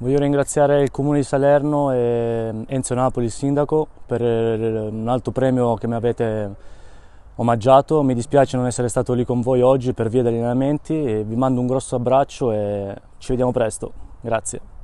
Voglio ringraziare il Comune di Salerno e Enzo Napoli, il sindaco, per un alto premio che mi avete omaggiato. Mi dispiace non essere stato lì con voi oggi per via degli allenamenti. Vi mando un grosso abbraccio e ci vediamo presto. Grazie.